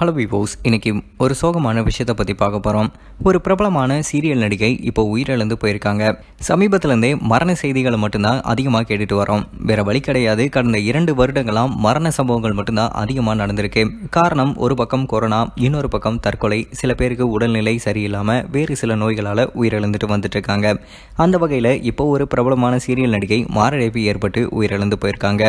hello விபோஸ் இன்றைக்கி ஒரு சோகமான விஷயத்தை பற்றி பார்க்க போகிறோம் ஒரு பிரபலமான சீரியல் நடிகை இப்போ உயிரிழந்து போயிருக்காங்க சமீபத்துலேருந்தே மரண செய்திகளை மட்டும்தான் அதிகமாக கேட்டுட்டு வரோம் வேறு வழி கிடையாது கடந்த இரண்டு வருடங்களாக மரண சம்பவங்கள் மட்டும்தான் அதிகமாக நடந்திருக்கு காரணம் ஒரு பக்கம் கொரோனா இன்னொரு பக்கம் தற்கொலை சில பேருக்கு உடல்நிலை சரியில்லாமல் வேறு சில நோய்களால் உயிரிழந்துட்டு இருக்காங்க அந்த வகையில் இப்போ ஒரு பிரபலமான சீரியல் நடிகை மாரடைப்பு ஏற்பட்டு உயிரிழந்து போயிருக்காங்க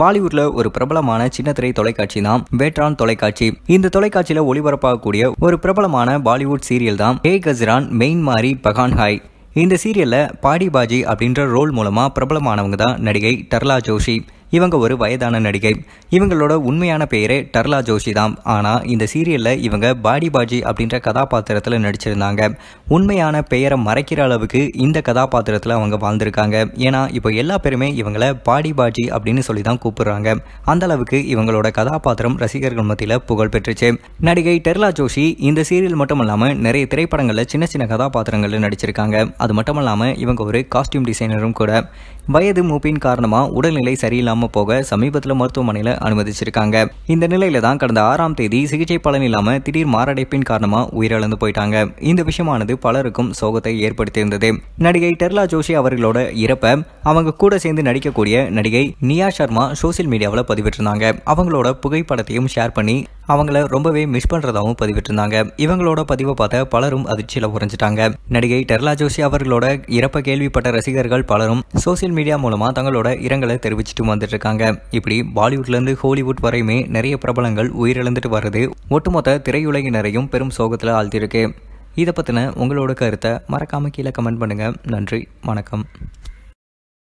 பாலிவுட்ல ஒரு பிரபலமான சின்ன திரை தொலைக்காட்சி தான் வேட்ரான் தொலைக்காட்சி இந்த தொலைக்காட்சியில ஒளிபரப்பாகக்கூடிய ஒரு பிரபலமான பாலிவுட் சீரியல் தான் ஏ கசிரான் மெயின் மாரி பகான் ஹாய் இந்த சீரியல்ல பாடி பாஜி அப்படின்ற ரோல் மூலமா பிரபலமானவங்க தான் நடிகை டர்லா ஜோஷி இவங்க ஒரு வயதான நடிகை இவங்களோட உண்மையான பெயரே டர்லா ஜோஷி தான் ஆனால் இந்த சீரியலில் இவங்க பாடி பாஜி அப்படின்ற கதாபாத்திரத்தில் நடிச்சிருந்தாங்க உண்மையான பெயரை மறைக்கிற அளவுக்கு இந்த கதாபாத்திரத்தில் அவங்க வாழ்ந்திருக்காங்க ஏன்னா இப்போ எல்லா பேருமே இவங்களை பாடி பாஜி அப்படின்னு சொல்லி தான் கூப்பிடுறாங்க அந்த அளவுக்கு இவங்களோட கதாபாத்திரம் ரசிகர்கள் மத்தியில் புகழ் பெற்றுச்சு நடிகை டெர்லா ஜோஷி இந்த சீரியல் மட்டும் இல்லாமல் நிறைய திரைப்படங்களில் சின்ன சின்ன கதாபாத்திரங்களில் நடிச்சிருக்காங்க அது மட்டும் இல்லாமல் இவங்க ஒரு காஸ்டியூம் டிசைனரும் கூட வயது மூப்பின் காரணமாக உடல்நிலை சரியில்லாமல் போக சமீபத்தில் மருத்துவமனையில் அனுமதிச்சிருக்காங்க இந்த நிலையில தான் கடந்த ஆறாம் தேதி சிகிச்சை பலன் இல்லாமல் திடீர் மாரடைப்பின் காரணமாக உயிரிழந்து போயிட்டாங்க இந்த விஷயமானது பலருக்கும் சோகத்தை ஏற்படுத்தியிருந்தது நடிகை டெர்லா ஜோஷி அவர்களோட இறப்ப அவங்க கூட சேர்ந்து நடிக்கக்கூடிய நடிகை நியா சர்மா சோசியல் மீடியாவில் பதிவிட்டிருந்தாங்க அவங்களோட புகைப்படத்தையும் ஷேர் பண்ணி அவங்கள ரொம்பவே மிஸ் பண்ணுறதாகவும் பதிவிட்டிருந்தாங்க இவங்களோட பதிவை பார்த்த பலரும் அதிர்ச்சியில் உறைஞ்சிட்டாங்க நடிகை டெர்லா ஜோஷி அவர்களோட இறப்ப கேள்விப்பட்ட ரசிகர்கள் பலரும் சோசியல் மீடியா மூலமாக தங்களோட இரங்கலை தெரிவிச்சுட்டு வந்துட்டு இருக்காங்க இப்படி பாலிவுட்லேருந்து ஹாலிவுட் வரையுமே நிறைய பிரபலங்கள் உயிரிழந்துட்டு வர்றது ஒட்டுமொத்த திரையுலகினரையும் பெரும் சோகத்தில் ஆழ்த்தியிருக்கு இதை பற்றின உங்களோட கருத்தை மறக்காமல் கீழே கமெண்ட் பண்ணுங்கள் நன்றி வணக்கம்